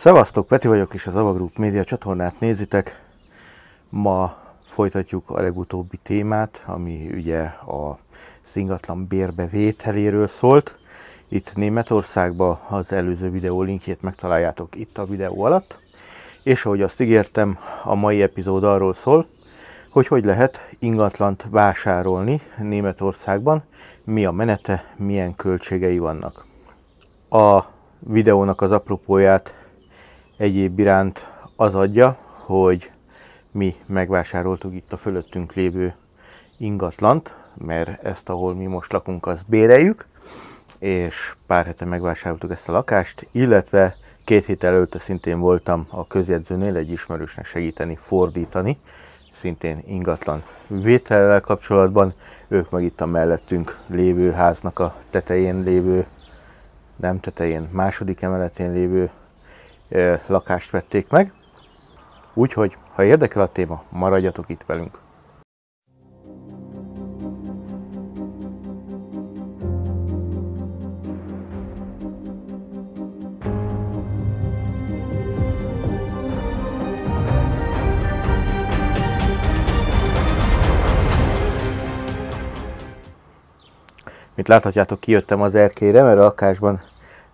Szevasztok, Peti vagyok, és az Group média csatornát nézitek. Ma folytatjuk a legutóbbi témát, ami ugye a ingatlan bérbevételéről szólt. Itt Németországban az előző videó linkjét megtaláljátok itt a videó alatt. És ahogy azt ígértem, a mai epizód arról szól, hogy hogy lehet ingatlant vásárolni Németországban, mi a menete, milyen költségei vannak. A videónak az apropóját egyéb iránt az adja, hogy mi megvásároltuk itt a fölöttünk lévő ingatlant, mert ezt, ahol mi most lakunk, azt béreljük, és pár hete megvásároltuk ezt a lakást, illetve két hét előtte szintén voltam a közjegyzőnél egy ismerősnek segíteni, fordítani, szintén ingatlan vétellel kapcsolatban. Ők meg itt a mellettünk lévő háznak a tetején lévő, nem tetején, második emeletén lévő lakást vették meg. Úgyhogy, ha érdekel a téma, maradjatok itt velünk. Mint láthatjátok, kijöttem az erkére, mert a lakásban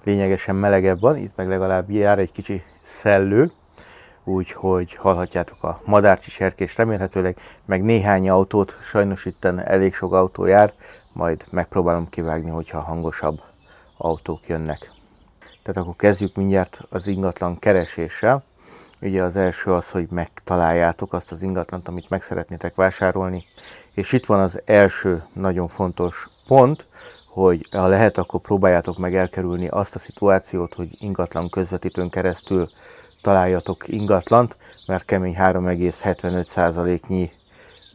lényegesen melegebb van, itt meg legalább jár egy kicsi szellő, úgyhogy hallhatjátok a madárcsi serkés remélhetőleg, meg néhány autót, sajnos itten elég sok autó jár, majd megpróbálom kivágni, hogyha hangosabb autók jönnek. Tehát akkor kezdjük mindjárt az ingatlan kereséssel. Ugye az első az, hogy megtaláljátok azt az ingatlant, amit meg szeretnétek vásárolni. És itt van az első nagyon fontos pont, hogy ha lehet, akkor próbáljátok meg elkerülni azt a szituációt, hogy ingatlan közvetítőn keresztül találjatok ingatlant, mert kemény 3,75%-nyi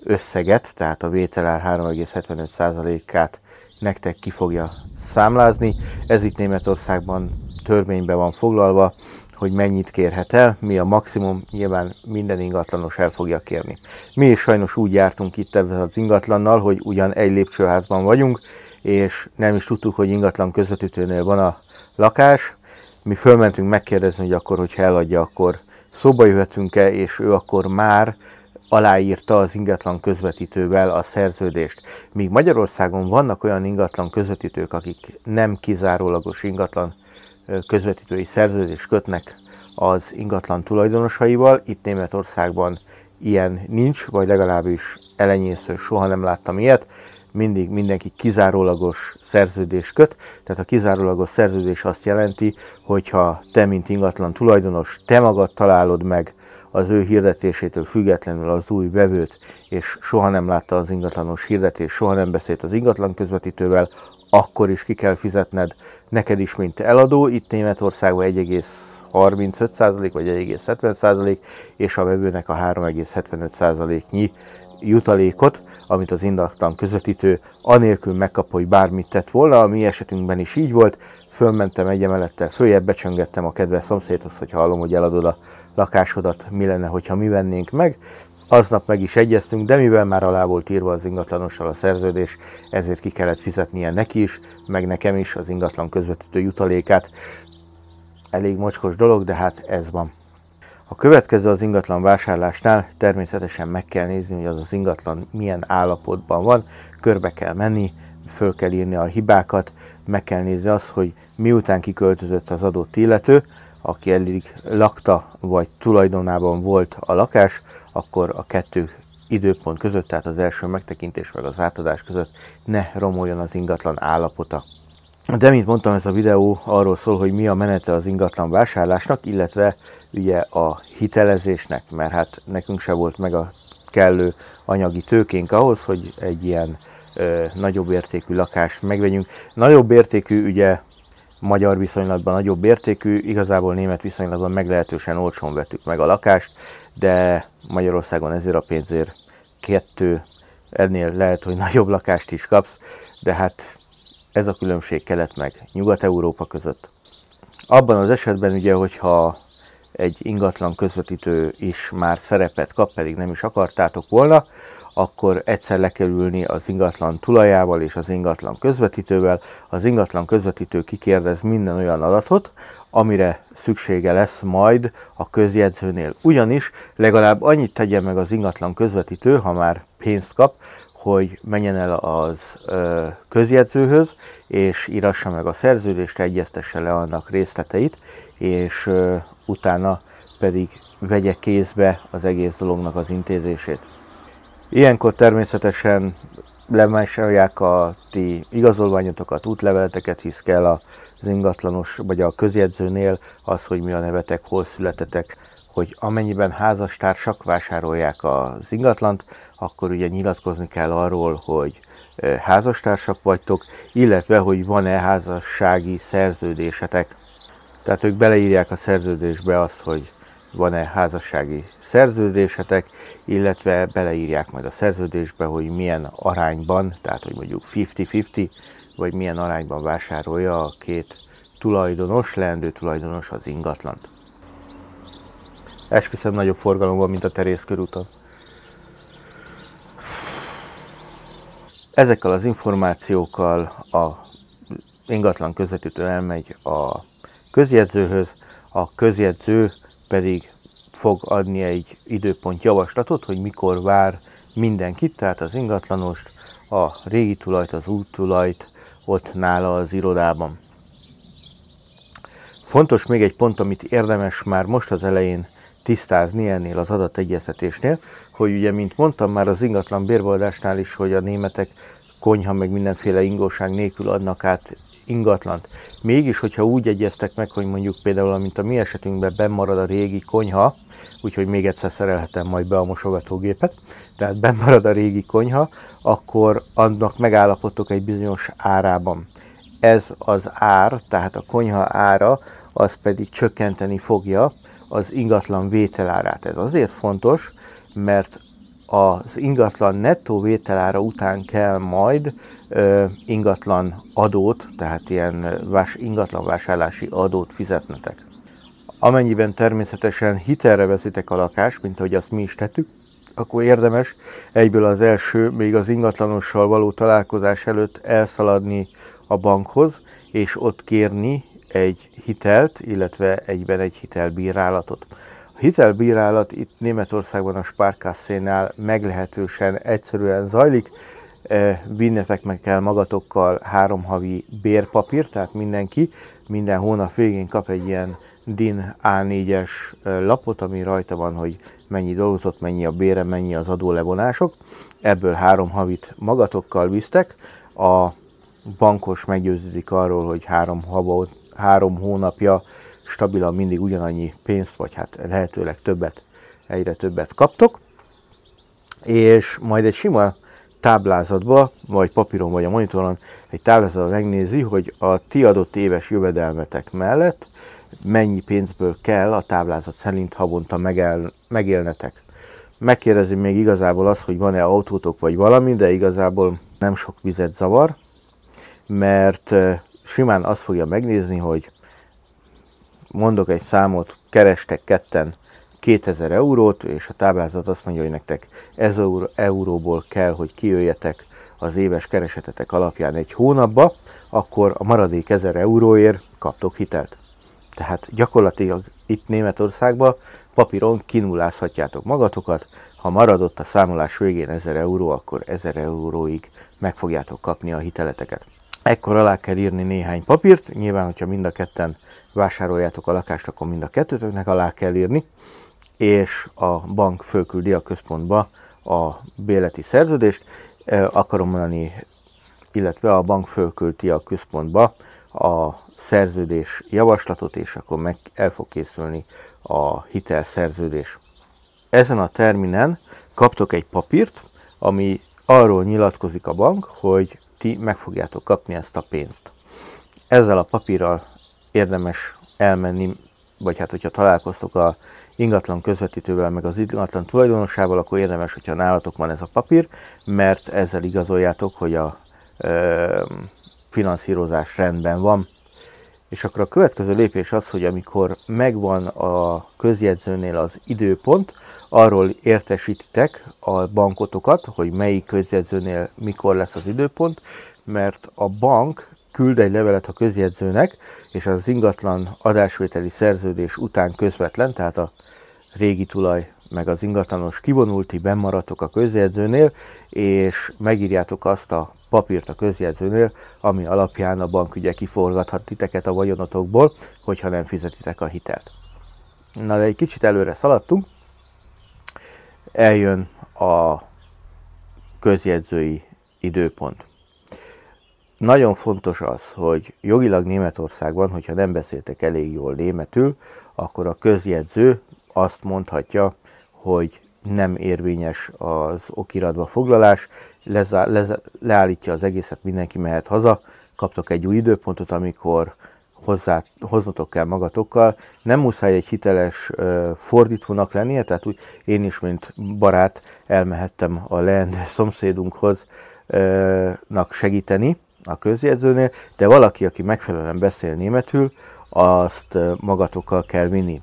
összeget, tehát a vételár 3,75%-át nektek ki fogja számlázni. Ez itt Németországban törvénybe van foglalva, hogy mennyit kérhet el, mi a maximum, nyilván minden ingatlanos el fogja kérni. Mi is sajnos úgy jártunk itt ebben az ingatlannal, hogy ugyan egy lépcsőházban vagyunk, és nem is tudtuk, hogy ingatlan közvetítőnél van a lakás. Mi fölmentünk megkérdezni, hogy akkor, hogyha eladja, akkor szóba jöhetünk-e, és ő akkor már aláírta az ingatlan közvetítővel a szerződést. Míg Magyarországon vannak olyan ingatlan közvetítők, akik nem kizárólagos ingatlan közvetítői szerződést kötnek az ingatlan tulajdonosaival. Itt Németországban ilyen nincs, vagy legalábbis elenyésző, soha nem láttam ilyet. Mindig mindenki kizárólagos szerződés köt, tehát a kizárólagos szerződés azt jelenti, hogyha te, mint ingatlan tulajdonos, te magad találod meg az ő hirdetésétől függetlenül az új bevőt, és soha nem látta az ingatlanos hirdetés, soha nem beszélt az ingatlan közvetítővel, akkor is ki kell fizetned neked is, mint eladó. Itt Németországban 1,35% vagy 1,70% és a vevőnek a 3,75%-nyi jutalékot, amit az indaktan közvetítő anélkül megkap, hogy bármit tett volna, a mi esetünkben is így volt, fölmentem egy emelettel, följebb becsöngettem a kedves szomszédhoz, hogy hallom, hogy eladod a lakásodat, mi lenne, hogyha mi vennénk meg, Aznap meg is egyeztünk, de mivel már alá volt írva az ingatlanossal a szerződés, ezért ki kellett fizetnie neki is, meg nekem is az ingatlan közvetítő jutalékát. Elég mocskos dolog, de hát ez van. A következő az ingatlan vásárlásnál természetesen meg kell nézni, hogy az az ingatlan milyen állapotban van, körbe kell menni, föl kell írni a hibákat, meg kell nézni azt, hogy miután kiköltözött az adott illető, aki eddig lakta vagy tulajdonában volt a lakás, akkor a kettő időpont között, tehát az első megtekintés meg az átadás között ne romoljon az ingatlan állapota. De mint mondtam, ez a videó arról szól, hogy mi a menete az ingatlan vásárlásnak, illetve ugye a hitelezésnek, mert hát nekünk se volt meg a kellő anyagi tőkénk ahhoz, hogy egy ilyen ö, nagyobb értékű lakást megvegyünk. Nagyobb értékű ugye magyar viszonylatban nagyobb értékű, igazából német viszonylatban meglehetősen olcsón vettük meg a lakást, de Magyarországon ezért a pénzért kettő, ennél lehet, hogy nagyobb lakást is kapsz, de hát ez a különbség kelet meg Nyugat-Európa között. Abban az esetben ugye, hogyha egy ingatlan közvetítő is már szerepet kap, pedig nem is akartátok volna, akkor egyszer le kell ülni az ingatlan tulajával és az ingatlan közvetítővel. Az ingatlan közvetítő kikérdez minden olyan adatot, amire szüksége lesz majd a közjegyzőnél. Ugyanis legalább annyit tegye meg az ingatlan közvetítő, ha már pénzt kap, hogy menjen el az ö, közjegyzőhöz, és írassa meg a szerződést, egyeztesse le annak részleteit, és ö, utána pedig vegye kézbe az egész dolognak az intézését. Ilyenkor természetesen lemásolják a ti igazolványotokat, útleveleteket, hisz kell az ingatlanos vagy a közjegyzőnél az, hogy mi a nevetek, hol születetek, hogy amennyiben házastársak vásárolják az ingatlant, akkor ugye nyilatkozni kell arról, hogy eh, házastársak vagytok, illetve hogy van-e házassági szerződésetek. Tehát ők beleírják a szerződésbe azt, hogy van-e házassági szerződésetek, illetve beleírják majd a szerződésbe, hogy milyen arányban, tehát hogy mondjuk 50-50, vagy milyen arányban vásárolja a két tulajdonos, leendő tulajdonos az ingatlant. Esküszöm nagyobb forgalomban, mint a Terész körúton. Ezekkel az információkkal a ingatlan közvetítő elmegy a közjegyzőhöz, a közjegyző pedig fog adni egy időpont javaslatot, hogy mikor vár mindenkit, tehát az ingatlanost, a régi tulajt, az új tulajt ott nála az irodában. Fontos még egy pont, amit érdemes már most az elején tisztázni ennél az adategyeztetésnél, hogy ugye, mint mondtam már az ingatlan bérbeadásnál is, hogy a németek konyha meg mindenféle ingóság nélkül adnak át ingatlant. Mégis, hogyha úgy egyeztek meg, hogy mondjuk például, mint a mi esetünkben bemarad a régi konyha, úgyhogy még egyszer szerelhetem majd be a mosogatógépet, tehát bemarad a régi konyha, akkor annak megállapodtok egy bizonyos árában. Ez az ár, tehát a konyha ára, az pedig csökkenteni fogja az ingatlan vételárát. Ez azért fontos, mert az ingatlan nettó vételára után kell majd ö, ingatlan adót, tehát ilyen vás, ingatlan vásárlási adót fizetnetek. Amennyiben természetesen hitelre veszitek a lakást, mint ahogy azt mi is tettük, akkor érdemes egyből az első, még az ingatlanossal való találkozás előtt elszaladni a bankhoz, és ott kérni egy hitelt, illetve egyben egy hitelbírálatot hitelbírálat itt Németországban a Spárkászénál meglehetősen egyszerűen zajlik. E, vinnetek meg kell magatokkal három havi bérpapírt, tehát mindenki minden hónap végén kap egy ilyen DIN A4-es e, lapot, ami rajta van, hogy mennyi dolgozott, mennyi a bére, mennyi az adólevonások. Ebből három havit magatokkal visztek. A bankos meggyőződik arról, hogy három, havot, három hónapja stabilan mindig ugyanannyi pénzt, vagy hát lehetőleg többet, egyre többet kaptok, és majd egy sima táblázatba, vagy papíron, vagy a monitoron egy táblázatba megnézi, hogy a ti adott éves jövedelmetek mellett mennyi pénzből kell a táblázat szerint havonta megel, megélnetek. Megkérdezi még igazából az, hogy van-e autótok vagy valami, de igazából nem sok vizet zavar, mert simán azt fogja megnézni, hogy mondok egy számot, kerestek ketten 2000 eurót, és a táblázat azt mondja, hogy nektek ez euróból kell, hogy kijöjjetek az éves keresetetek alapján egy hónapba, akkor a maradék 1000 euróért kaptok hitelt. Tehát gyakorlatilag itt Németországban papíron kinullázhatjátok magatokat, ha maradott a számolás végén 1000 euró, akkor 1000 euróig meg fogjátok kapni a hiteleteket. Ekkor alá kell írni néhány papírt, nyilván, hogyha mind a ketten vásároljátok a lakást, akkor mind a kettőtöknek alá kell írni, és a bank fölküldi a központba a béleti szerződést, e, akarom mondani, illetve a bank fölküldi a központba a szerződés javaslatot, és akkor meg el fog készülni a hitelszerződés. Ezen a terminen kaptok egy papírt, ami arról nyilatkozik a bank, hogy ti meg fogjátok kapni ezt a pénzt. Ezzel a papírral érdemes elmenni, vagy hát hogyha találkoztok a ingatlan közvetítővel, meg az ingatlan tulajdonosával, akkor érdemes, hogyha nálatok van ez a papír, mert ezzel igazoljátok, hogy a ö, finanszírozás rendben van. És akkor a következő lépés az, hogy amikor megvan a közjegyzőnél az időpont, arról értesítitek a bankotokat, hogy melyik közjegyzőnél mikor lesz az időpont, mert a bank küld egy levelet a közjegyzőnek, és az ingatlan adásvételi szerződés után közvetlen, tehát a régi tulaj meg az ingatlanos kivonulti, bennmaradtok a közjegyzőnél, és megírjátok azt a papírt a közjegyzőnél, ami alapján a bank ugye kiforgathat titeket a vagyonotokból, hogyha nem fizetitek a hitelt. Na de egy kicsit előre szaladtunk, eljön a közjegyzői időpont. Nagyon fontos az, hogy jogilag Németországban, hogyha nem beszéltek elég jól németül, akkor a közjegyző azt mondhatja, hogy nem érvényes az okiratba foglalás, leza, leza, leállítja az egészet, mindenki mehet haza, kaptok egy új időpontot, amikor hozzá, hoznotok kell magatokkal. Nem muszáj egy hiteles ö, fordítónak lennie, tehát úgy én is, mint barát elmehettem a leendő szomszédunkhoz ö, segíteni, a közjegyzőnél, de valaki, aki megfelelően beszél németül, azt magatokkal kell vinni.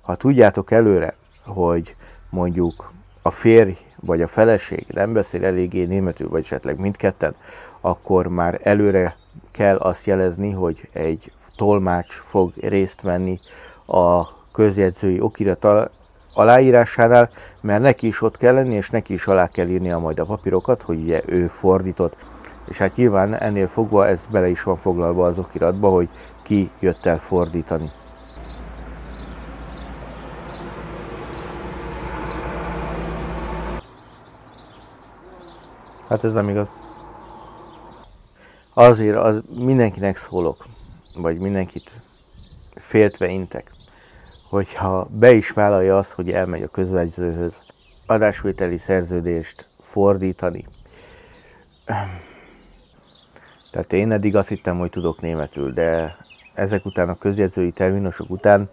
Ha tudjátok előre, hogy mondjuk a férj vagy a feleség nem beszél eléggé németül, vagy esetleg mindketten, akkor már előre kell azt jelezni, hogy egy tolmács fog részt venni a közjegyzői okirat aláírásánál, mert neki is ott kell lenni, és neki is alá kell írnia majd a papírokat, hogy ugye ő fordított és hát nyilván ennél fogva ez bele is van foglalva az okiratba, hogy ki jött el fordítani. Hát ez nem igaz. Azért az mindenkinek szólok, vagy mindenkit féltve intek, hogyha be is vállalja azt, hogy elmegy a közvegyzőhöz, adásvételi szerződést fordítani, tehát én eddig azt hittem, hogy tudok németül, de ezek után, a közjegyzői terminusok után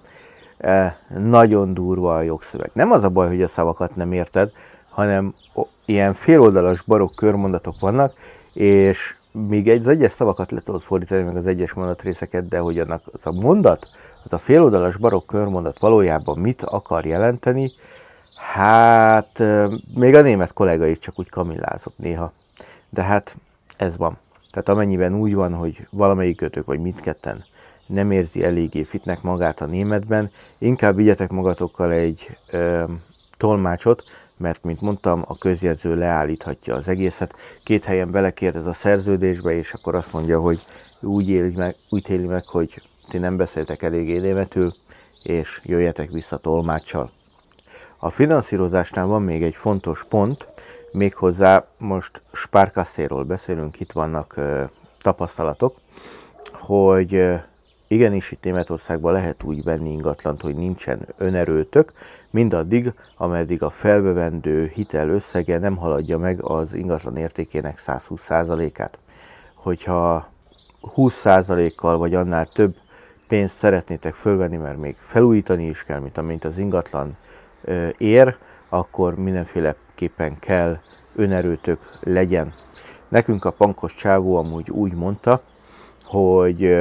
eh, nagyon durva a jogszöveg. Nem az a baj, hogy a szavakat nem érted, hanem ilyen féloldalas barokk körmondatok vannak, és még egy, az egyes szavakat le tudod fordítani, meg az egyes mondatrészeket, de hogy annak az a mondat, az a féloldalas barokk körmondat valójában mit akar jelenteni, hát eh, még a német kollega is csak úgy kamillázott néha. De hát ez van. Tehát amennyiben úgy van, hogy valamelyik kötök vagy mindketten nem érzi eléggé fitnek magát a németben, inkább vigyetek magatokkal egy ö, tolmácsot, mert mint mondtam, a közjegyző leállíthatja az egészet. Két helyen belekérdez a szerződésbe, és akkor azt mondja, hogy úgy éli meg, úgy éli meg hogy ti nem beszéltek eléggé németül, és jöjjetek vissza tolmáccsal. A finanszírozásnál van még egy fontos pont, Méghozzá most spárkasszéról beszélünk, itt vannak tapasztalatok, hogy igenis itt Németországban lehet úgy venni ingatlant, hogy nincsen önerőtök, mindaddig, ameddig a felbevendő hitel összege nem haladja meg az ingatlan értékének 120%-át. Hogyha 20%-kal vagy annál több pénzt szeretnétek fölvenni, mert még felújítani is kell, mint amint az ingatlan ér, akkor mindenféle mindenképpen kell önerőtök legyen. Nekünk a pankos csávó amúgy úgy mondta, hogy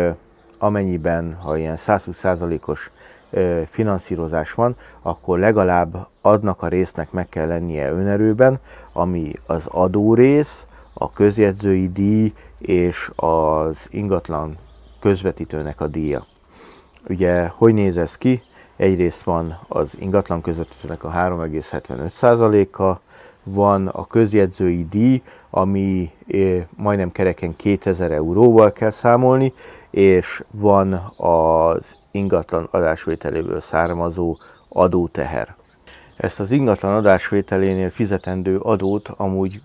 amennyiben, ha ilyen 120%-os finanszírozás van, akkor legalább adnak a résznek meg kell lennie önerőben, ami az adó rész, a közjegyzői díj és az ingatlan közvetítőnek a díja. Ugye, hogy néz ez ki? Egyrészt van az ingatlan közvetítőnek a 3,75%-a, van a közjegyzői díj, ami majdnem kereken 2000 euróval kell számolni, és van az ingatlan adásvételéből származó adóteher. Ezt az ingatlan adásvételénél fizetendő adót amúgy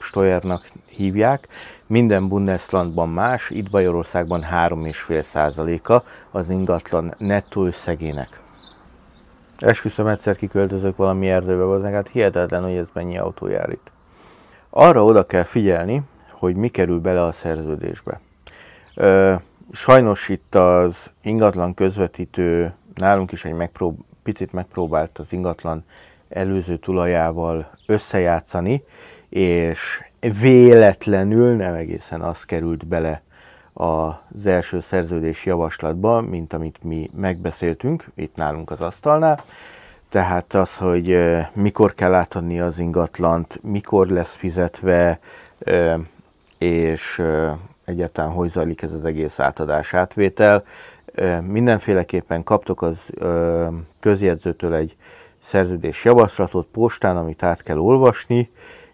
Steuernak hívják, minden Bundeslandban más, itt Bajorországban 3,5%-a az ingatlan nettó összegének. Esküszöm, egyszer kiköltözök valami erdőbe, az hát hihetetlen, hogy ez mennyi autó jár itt. Arra oda kell figyelni, hogy mi kerül bele a szerződésbe. Ö, sajnos itt az ingatlan közvetítő nálunk is egy megprób- picit megpróbált az ingatlan előző tulajával összejátszani, és véletlenül nem egészen az került bele az első szerződés javaslatba, mint amit mi megbeszéltünk itt nálunk az asztalnál. Tehát az, hogy mikor kell átadni az ingatlant, mikor lesz fizetve, és egyáltalán hogy zajlik ez az egész átadás átvétel. Mindenféleképpen kaptok az közjegyzőtől egy szerződés javaslatot postán, amit át kell olvasni,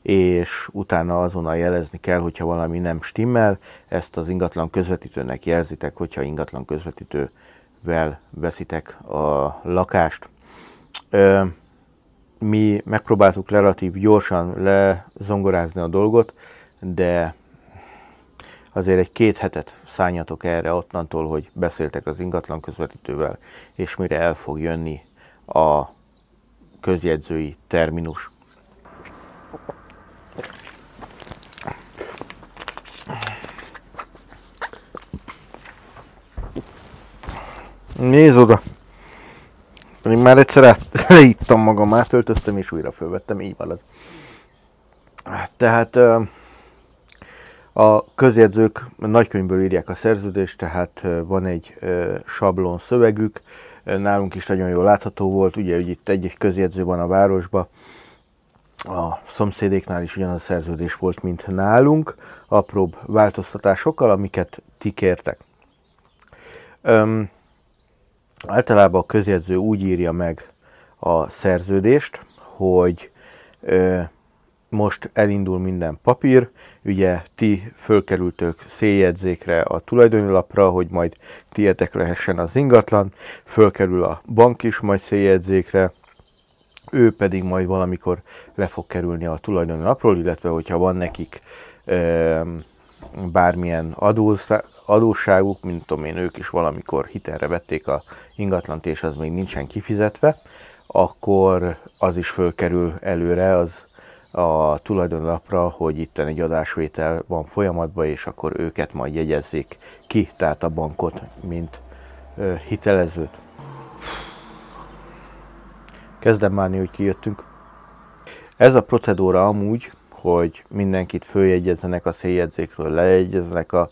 és utána azonnal jelezni kell, hogyha valami nem stimmel, ezt az ingatlan közvetítőnek jelzitek, hogyha ingatlan közvetítővel veszitek a lakást. Mi megpróbáltuk relatív gyorsan lezongorázni a dolgot, de azért egy két hetet szálljatok erre ottantól, hogy beszéltek az ingatlan közvetítővel, és mire el fog jönni a közjegyzői terminus. Nézd oda! Pedig már egyszer át, leittam magam, átöltöztem és újra fölvettem, így marad. Tehát a közjegyzők nagykönyvből írják a szerződést, tehát van egy sablon szövegük, nálunk is nagyon jól látható volt, ugye hogy itt egy-egy közjegyző van a városba, a szomszédéknál is ugyanaz a szerződés volt, mint nálunk, apróbb változtatásokkal, amiket ti kértek. Általában a közjegyző úgy írja meg a szerződést, hogy ö, most elindul minden papír, ugye ti fölkerültök széljegyzékre a tulajdonilapra, hogy majd tietek lehessen az ingatlan, fölkerül a bank is majd széljegyzékre, ő pedig majd valamikor le fog kerülni a tulajdonilapról, illetve hogyha van nekik ö, bármilyen adószá, adósságuk, mint tudom én, ők is valamikor hitelre vették a ingatlant, és az még nincsen kifizetve, akkor az is fölkerül előre az a tulajdonlapra, hogy itt egy adásvétel van folyamatban, és akkor őket majd jegyezzék ki, tehát a bankot, mint hitelezőt. Kezdem márni, hogy kijöttünk. Ez a procedúra amúgy, hogy mindenkit följegyezzenek a széljegyzékről, lejegyezzenek a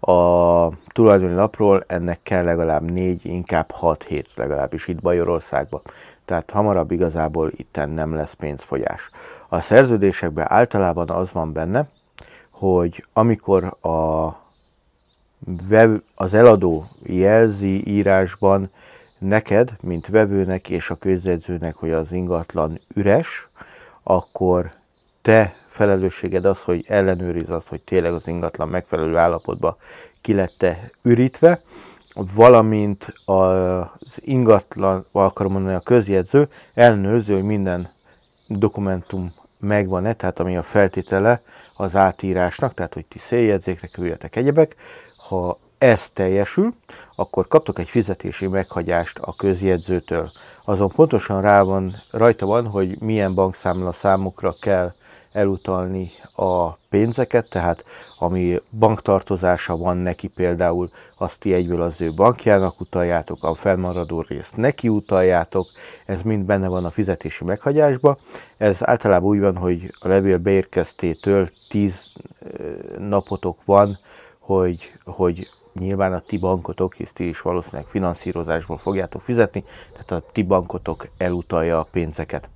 a tulajdoni lapról ennek kell legalább 4, inkább 6 hét legalábbis itt Bajorországban. Tehát hamarabb igazából itten nem lesz pénzfogyás. A szerződésekben általában az van benne, hogy amikor a az eladó jelzi írásban neked, mint vevőnek és a közjegyzőnek, hogy az ingatlan üres, akkor te felelősséged az, hogy ellenőriz az, hogy tényleg az ingatlan megfelelő állapotba ki lette ürítve, valamint az ingatlan, akarom mondani a közjegyző, ellenőrző, hogy minden dokumentum megvan-e, tehát ami a feltétele az átírásnak, tehát hogy ti széljegyzékre kerüljetek egyebek, ha ez teljesül, akkor kaptok egy fizetési meghagyást a közjegyzőtől. Azon pontosan rá van, rajta van, hogy milyen bankszámla számukra kell elutalni a pénzeket, tehát ami banktartozása van neki például, azt ti egyből az ő bankjának utaljátok, a felmaradó részt neki utaljátok, ez mind benne van a fizetési meghagyásba. Ez általában úgy van, hogy a levél beérkeztétől 10 napotok van, hogy, hogy nyilván a ti bankotok, hisz ti is valószínűleg finanszírozásból fogjátok fizetni, tehát a ti bankotok elutalja a pénzeket.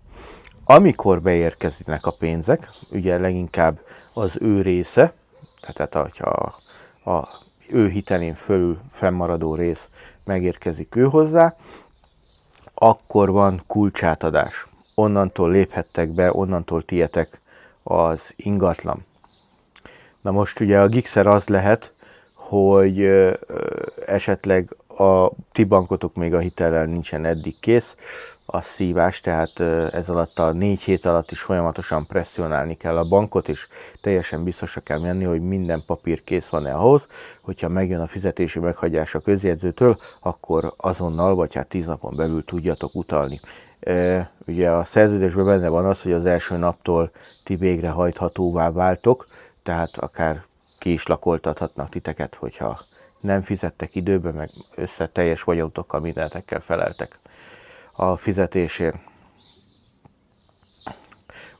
Amikor beérkeznek a pénzek, ugye leginkább az ő része, tehát ha a, a ő hitelén fölül fennmaradó rész megérkezik ő hozzá, akkor van kulcsátadás. Onnantól léphettek be, onnantól tietek az ingatlan. Na most ugye a gigszer az lehet, hogy esetleg a ti bankotok még a hitellel nincsen eddig kész, a szívás, tehát ez alatt a négy hét alatt is folyamatosan presszionálni kell a bankot, és teljesen biztosra kell menni, hogy minden papír kész van-e ahhoz, hogyha megjön a fizetési meghagyás a közjegyzőtől, akkor azonnal, vagy hát tíz napon belül tudjatok utalni. Ugye a szerződésben benne van az, hogy az első naptól ti végrehajthatóvá váltok, tehát akár ki is lakoltathatnak titeket, hogyha nem fizettek időben, meg össze teljes vagyontokkal, mindentekkel feleltek a fizetésért.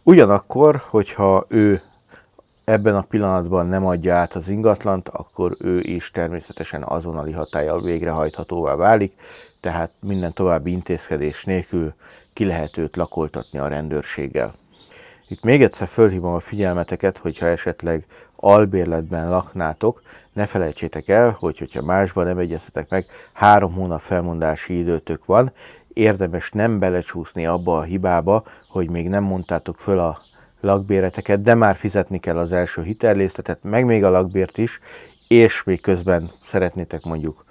Ugyanakkor, hogyha ő ebben a pillanatban nem adja át az ingatlant, akkor ő is természetesen azonnali hatállyal végrehajthatóvá válik, tehát minden további intézkedés nélkül ki lehet őt lakoltatni a rendőrséggel. Itt még egyszer fölhívom a figyelmeteket, hogyha esetleg albérletben laknátok, ne felejtsétek el, hogy hogyha másban nem egyeztetek meg, három hónap felmondási időtök van, érdemes nem belecsúszni abba a hibába, hogy még nem mondtátok föl a lakbéreteket, de már fizetni kell az első hitelrészletet, meg még a lakbért is, és még közben szeretnétek mondjuk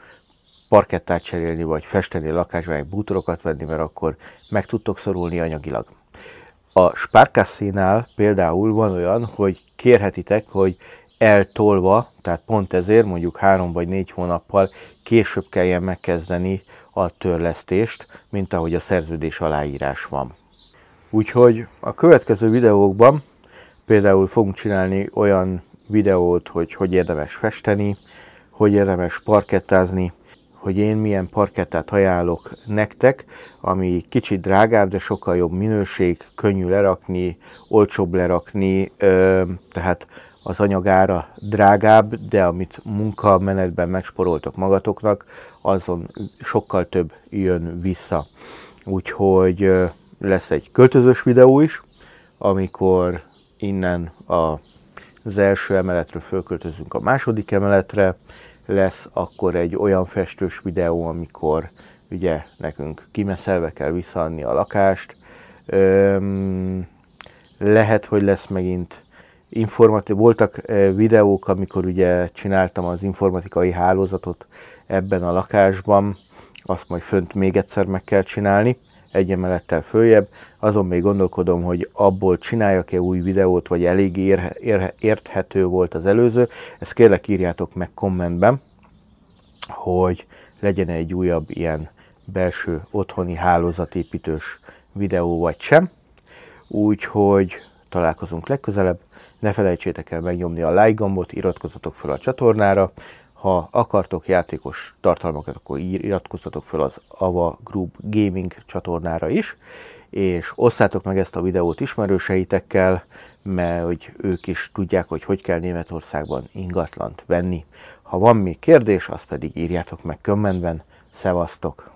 parkettát cserélni, vagy festeni a lakásban, vagy bútorokat venni, mert akkor meg tudtok szorulni anyagilag. A Sparkasszénál például van olyan, hogy kérhetitek, hogy eltolva, tehát pont ezért mondjuk három vagy négy hónappal később kelljen megkezdeni a törlesztést, mint ahogy a szerződés aláírás van. Úgyhogy a következő videókban például fogunk csinálni olyan videót, hogy hogy érdemes festeni, hogy érdemes parkettázni, hogy én milyen parkettát ajánlok nektek, ami kicsit drágább, de sokkal jobb minőség, könnyű lerakni, olcsóbb lerakni, tehát az anyagára drágább, de amit munkamenetben megsporoltok magatoknak, azon sokkal több jön vissza. Úgyhogy lesz egy költözős videó is, amikor innen a az első emeletről fölköltözünk a második emeletre, lesz akkor egy olyan festős videó, amikor ugye nekünk kimeszelve kell visszaadni a lakást. lehet, hogy lesz megint informati- voltak eh, videók, amikor ugye csináltam az informatikai hálózatot ebben a lakásban, azt majd fönt még egyszer meg kell csinálni, egy emelettel följebb, azon még gondolkodom, hogy abból csináljak-e új videót, vagy elég ér, ér, érthető volt az előző, ezt kérlek írjátok meg kommentben, hogy legyen egy újabb ilyen belső otthoni hálózatépítős videó vagy sem. Úgyhogy találkozunk legközelebb. Ne felejtsétek el megnyomni a like gombot, iratkozzatok fel a csatornára, ha akartok játékos tartalmakat, akkor iratkozzatok fel az Ava Group Gaming csatornára is, és osszátok meg ezt a videót ismerőseitekkel, mert hogy ők is tudják, hogy hogy kell Németországban ingatlant venni. Ha van még kérdés, azt pedig írjátok meg kommentben. Szevasztok!